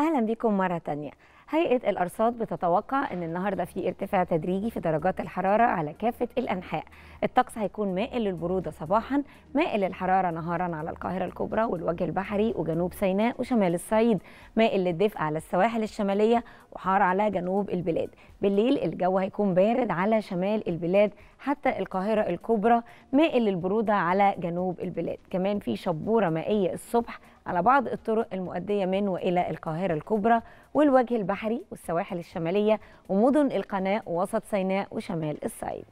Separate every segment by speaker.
Speaker 1: أهلا بكم مرة تانية هيئة الأرصاد بتتوقع أن النهاردة في ارتفاع تدريجي في درجات الحرارة على كافة الأنحاء الطقس هيكون مائل للبرودة صباحا مائل للحرارة نهارا على القاهرة الكبرى والوجه البحري وجنوب سيناء وشمال الصعيد مائل للدفء على السواحل الشمالية وحار على جنوب البلاد بالليل الجو هيكون بارد على شمال البلاد حتى القاهرة الكبرى مائل للبرودة على جنوب البلاد كمان في شبورة مائية الصبح على بعض الطرق المؤدية من وإلى القاهرة الكبرى والوجه البحري البحري والسواحل الشمالية ومدن القناة ووسط سيناء وشمال الصعيد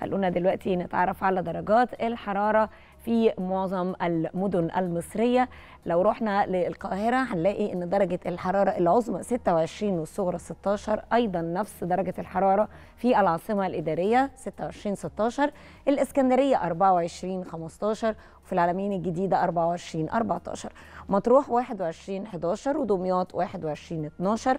Speaker 1: خلونا دلوقتي نتعرف على درجات الحرارة في معظم المدن المصرية لو رحنا للقاهرة هنلاقي أن درجة الحرارة العظمى 26 والصغرى 16 أيضا نفس درجة الحرارة في العاصمة الإدارية 26 16 الإسكندرية 24 15 وفي العالمين الجديدة 24 14 مطروح 21 11 ودمياط 21 12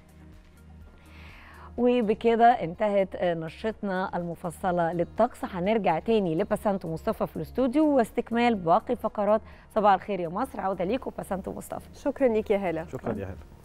Speaker 1: وبكده انتهت نشرتنا المفصلة للطقس هنرجع تاني لباسانتو مصطفى في الاستوديو واستكمال باقي فقرات صباح الخير يا مصر عودة ليكم باسانتو مصطفى شكرا ليك يا هلا شكرا يا هلا